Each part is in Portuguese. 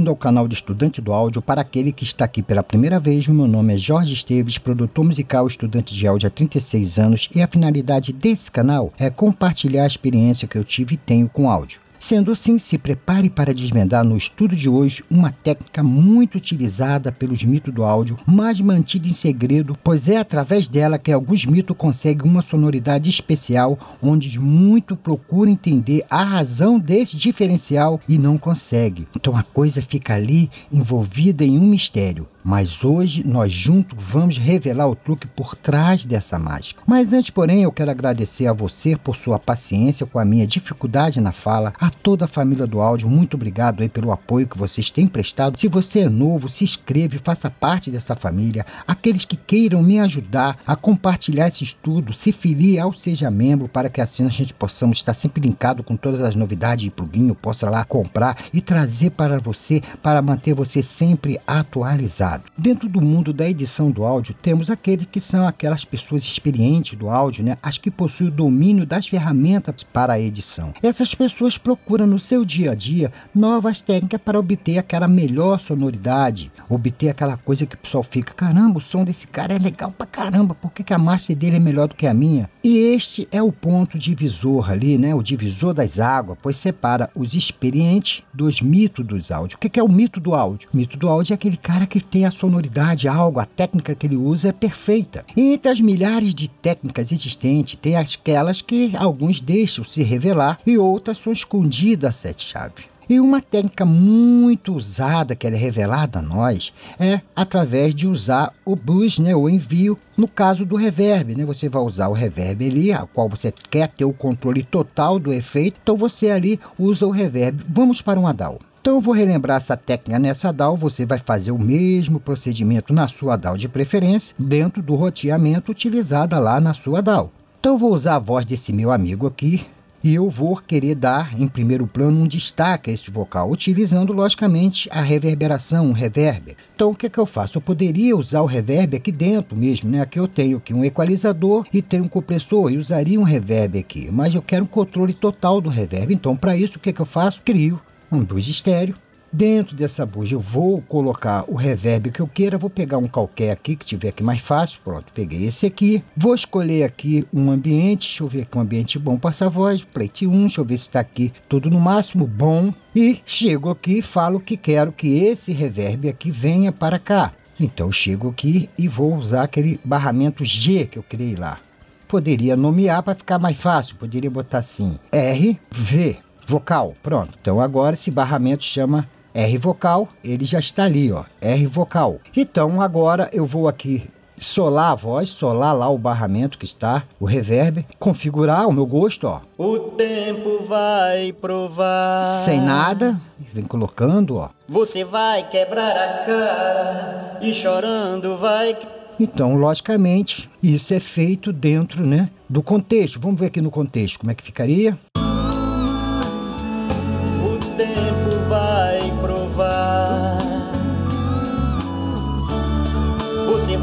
Bem-vindo ao canal de Estudante do Áudio. Para aquele que está aqui pela primeira vez, meu nome é Jorge Esteves, produtor musical, estudante de áudio há 36 anos e a finalidade desse canal é compartilhar a experiência que eu tive e tenho com áudio. Sendo assim, se prepare para desvendar no estudo de hoje uma técnica muito utilizada pelos mitos do áudio, mas mantida em segredo, pois é através dela que alguns mitos conseguem uma sonoridade especial, onde muito procura entender a razão desse diferencial e não consegue. Então a coisa fica ali envolvida em um mistério. Mas hoje nós juntos vamos revelar o truque por trás dessa mágica. Mas antes, porém, eu quero agradecer a você por sua paciência com a minha dificuldade na fala, a toda a família do áudio, muito obrigado aí pelo apoio que vocês têm prestado. Se você é novo, se inscreve, faça parte dessa família. Aqueles que queiram me ajudar a compartilhar esse estudo, se filie ao Seja Membro para que assim a gente possamos estar sempre linkado com todas as novidades e plugin, eu possa lá comprar e trazer para você para manter você sempre atualizado. Dentro do mundo da edição do áudio, temos aqueles que são aquelas pessoas experientes do áudio, né? as que possuem o domínio das ferramentas para a edição. Essas pessoas procuram no seu dia a dia novas técnicas para obter aquela melhor sonoridade, obter aquela coisa que o pessoal fica, caramba, o som desse cara é legal pra caramba, por que, que a master dele é melhor do que a minha? E este é o ponto divisor ali, né? o divisor das águas, pois separa os experientes dos mitos dos áudios. O que, que é o mito do áudio? O mito do áudio é aquele cara que tem a sonoridade, algo, a técnica que ele usa é perfeita. Entre as milhares de técnicas existentes, tem aquelas que alguns deixam se revelar e outras são escondidas a sete chaves. E uma técnica muito usada, que é revelada a nós, é através de usar o bus, né, o envio, no caso do reverb. Né? Você vai usar o reverb ali, a qual você quer ter o controle total do efeito, então você ali usa o reverb. Vamos para um Adal. Então eu vou relembrar essa técnica nessa DAO, você vai fazer o mesmo procedimento na sua DAO de preferência, dentro do roteamento utilizado lá na sua DAO. Então eu vou usar a voz desse meu amigo aqui, e eu vou querer dar em primeiro plano um destaque a esse vocal, utilizando logicamente a reverberação, o reverb. Então o que, é que eu faço? Eu poderia usar o reverb aqui dentro mesmo, né? Aqui eu tenho aqui um equalizador e tenho um compressor e usaria um reverb aqui, mas eu quero um controle total do reverb. Então para isso o que, é que eu faço? Crio um bus estéreo. Dentro dessa buja eu vou colocar o reverb que eu queira, vou pegar um qualquer aqui que tiver aqui mais fácil, pronto, peguei esse aqui. Vou escolher aqui um ambiente, deixa eu ver aqui um ambiente bom para essa voz, plate 1, deixa eu ver se está aqui tudo no máximo, bom. E chego aqui e falo que quero que esse reverb aqui venha para cá. Então eu chego aqui e vou usar aquele barramento G que eu criei lá. Poderia nomear para ficar mais fácil, poderia botar assim, R, V vocal. Pronto. Então agora esse barramento chama R vocal, ele já está ali, ó, R vocal. Então agora eu vou aqui solar a voz, solar lá o barramento que está, o reverb, configurar o meu gosto, ó. O tempo vai provar. Sem nada, vem colocando, ó. Você vai quebrar a cara e chorando vai então, logicamente, isso é feito dentro, né, do contexto. Vamos ver aqui no contexto como é que ficaria.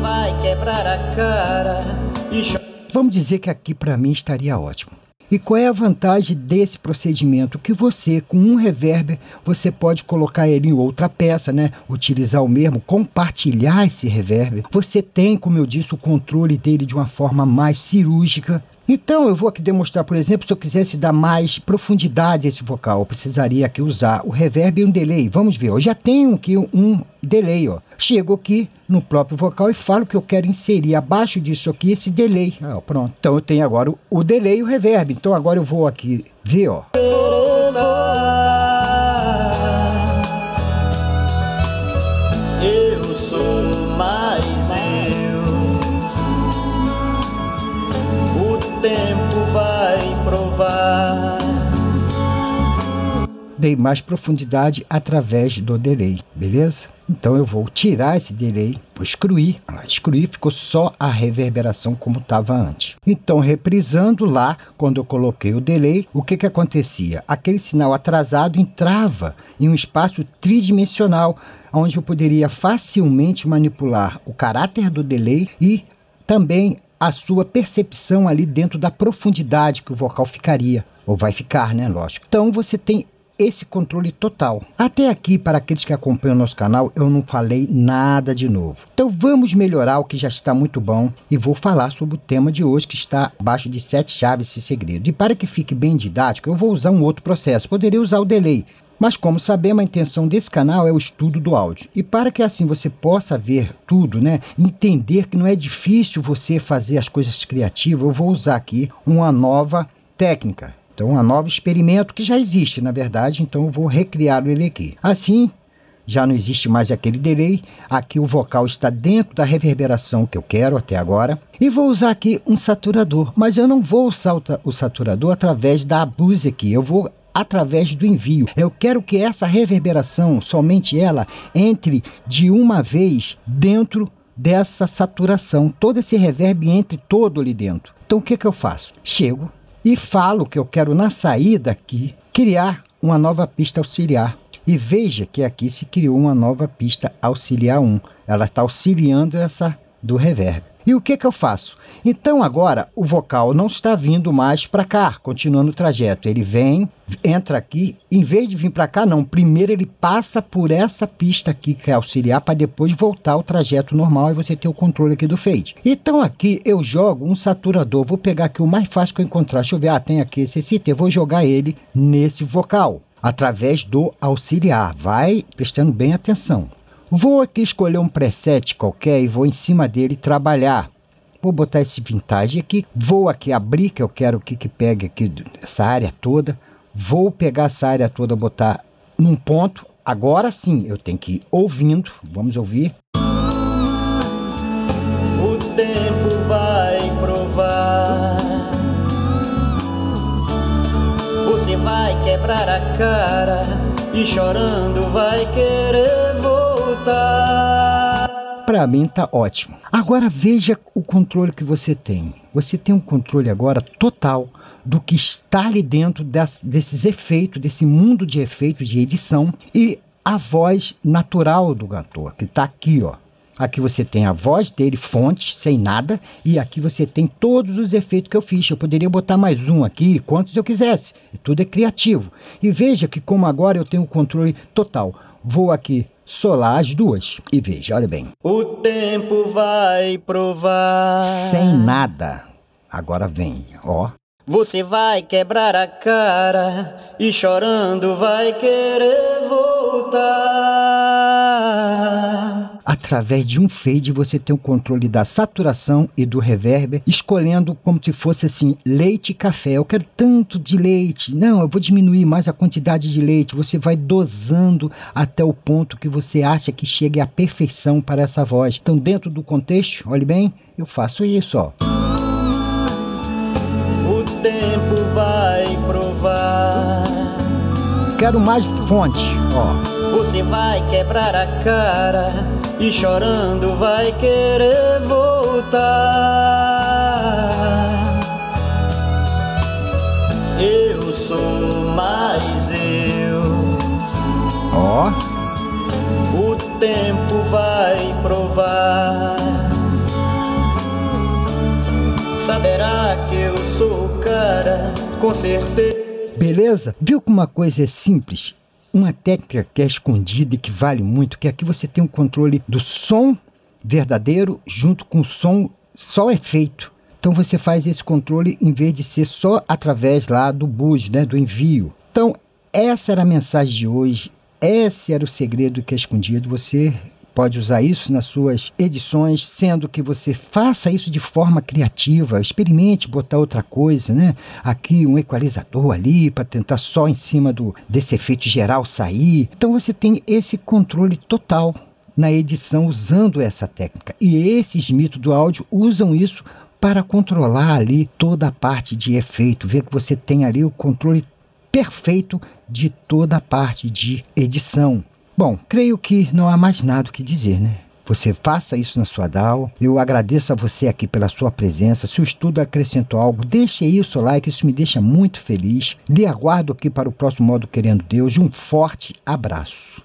vai quebrar a cara. Vamos dizer que aqui para mim estaria ótimo. E qual é a vantagem desse procedimento? Que você, com um reverber, você pode colocar ele em outra peça, né? Utilizar o mesmo, compartilhar esse reverber. Você tem, como eu disse, o controle dele de uma forma mais cirúrgica. Então, eu vou aqui demonstrar, por exemplo, se eu quisesse dar mais profundidade a esse vocal, eu precisaria aqui usar o reverb e um delay. Vamos ver, eu já tenho aqui um, um delay, ó. Chego aqui no próprio vocal e falo que eu quero inserir abaixo disso aqui esse delay. Ah, pronto, então eu tenho agora o, o delay e o reverb. Então agora eu vou aqui ver, ó. dei mais profundidade através do delay, beleza? Então eu vou tirar esse delay, vou excluir. Ah, excluir ficou só a reverberação como estava antes. Então, reprisando lá, quando eu coloquei o delay, o que, que acontecia? Aquele sinal atrasado entrava em um espaço tridimensional, onde eu poderia facilmente manipular o caráter do delay e também a sua percepção ali dentro da profundidade que o vocal ficaria ou vai ficar, né? Lógico. Então você tem esse controle total. Até aqui, para aqueles que acompanham o nosso canal, eu não falei nada de novo. Então vamos melhorar o que já está muito bom e vou falar sobre o tema de hoje que está abaixo de sete chaves esse segredo. E para que fique bem didático, eu vou usar um outro processo. Poderia usar o delay, mas como sabemos, a intenção desse canal é o estudo do áudio. E para que assim você possa ver tudo, né? Entender que não é difícil você fazer as coisas criativas, eu vou usar aqui uma nova técnica então, um novo experimento que já existe, na verdade, então eu vou recriar ele aqui. Assim, já não existe mais aquele delay, aqui o vocal está dentro da reverberação que eu quero até agora. E vou usar aqui um saturador, mas eu não vou usar o saturador através da abuse aqui, eu vou através do envio. Eu quero que essa reverberação, somente ela, entre de uma vez dentro dessa saturação, todo esse reverb entre todo ali dentro. Então o que, que eu faço? Chego e falo que eu quero, na saída aqui, criar uma nova pista auxiliar. E veja que aqui se criou uma nova pista auxiliar 1. Ela está auxiliando essa do reverb. E o que, que eu faço? Então agora o vocal não está vindo mais para cá, continuando o trajeto. Ele vem, entra aqui, em vez de vir para cá, não. Primeiro ele passa por essa pista aqui, que é auxiliar, para depois voltar ao trajeto normal e você ter o controle aqui do fade. Então aqui eu jogo um saturador. Vou pegar aqui o mais fácil que eu encontrar. Deixa eu ver, ah, tem aqui esse CT. Vou jogar ele nesse vocal, através do auxiliar. Vai prestando bem atenção. Vou aqui escolher um preset qualquer e vou em cima dele trabalhar. Vou botar esse vintage aqui, vou aqui abrir, que eu quero que, que pegue aqui essa área toda. Vou pegar essa área toda, botar num ponto. Agora sim, eu tenho que ir ouvindo. Vamos ouvir. O tempo vai provar. Você vai quebrar a cara e chorando vai querer voltar. Para mim tá ótimo. Agora veja o controle que você tem. Você tem um controle agora total do que está ali dentro das, desses efeitos, desse mundo de efeitos de edição e a voz natural do cantor, que está aqui, ó. Aqui você tem a voz dele, fonte, sem nada, e aqui você tem todos os efeitos que eu fiz. Eu poderia botar mais um aqui, quantos eu quisesse. E tudo é criativo. E veja que como agora eu tenho o controle total. Vou aqui solar as duas. E veja, olha bem. O tempo vai provar. Sem nada. Agora vem, ó. Você vai quebrar a cara e chorando vai querer voltar através de um fade você tem o controle da saturação e do reverb, escolhendo como se fosse assim, leite e café. Eu quero tanto de leite. Não, eu vou diminuir mais a quantidade de leite. Você vai dosando até o ponto que você acha que chegue à perfeição para essa voz. Então, dentro do contexto, olhe bem, eu faço isso, ó. O tempo vai provar. Quero mais fonte, ó. Você vai quebrar a cara e chorando vai querer voltar. Eu sou mais eu. Ó. Oh. O tempo vai provar. Saberá que eu sou o cara, com certeza. Beleza? Viu que uma coisa é simples? uma técnica que é escondida e que vale muito, que aqui é você tem o um controle do som verdadeiro junto com o som só efeito. Então você faz esse controle em vez de ser só através lá do bus, né, do envio. Então essa era a mensagem de hoje. Esse era o segredo que é escondido. Você pode usar isso nas suas edições, sendo que você faça isso de forma criativa, experimente botar outra coisa, né? Aqui um equalizador ali para tentar só em cima do desse efeito geral sair. Então você tem esse controle total na edição usando essa técnica. E esses mitos do áudio usam isso para controlar ali toda a parte de efeito, ver que você tem ali o controle perfeito de toda a parte de edição. Bom, creio que não há mais nada o que dizer, né? Você faça isso na sua DAO. Eu agradeço a você aqui pela sua presença. Se o estudo acrescentou algo, deixe aí o seu like, isso me deixa muito feliz. De aguardo aqui para o próximo Modo Querendo Deus. Um forte abraço.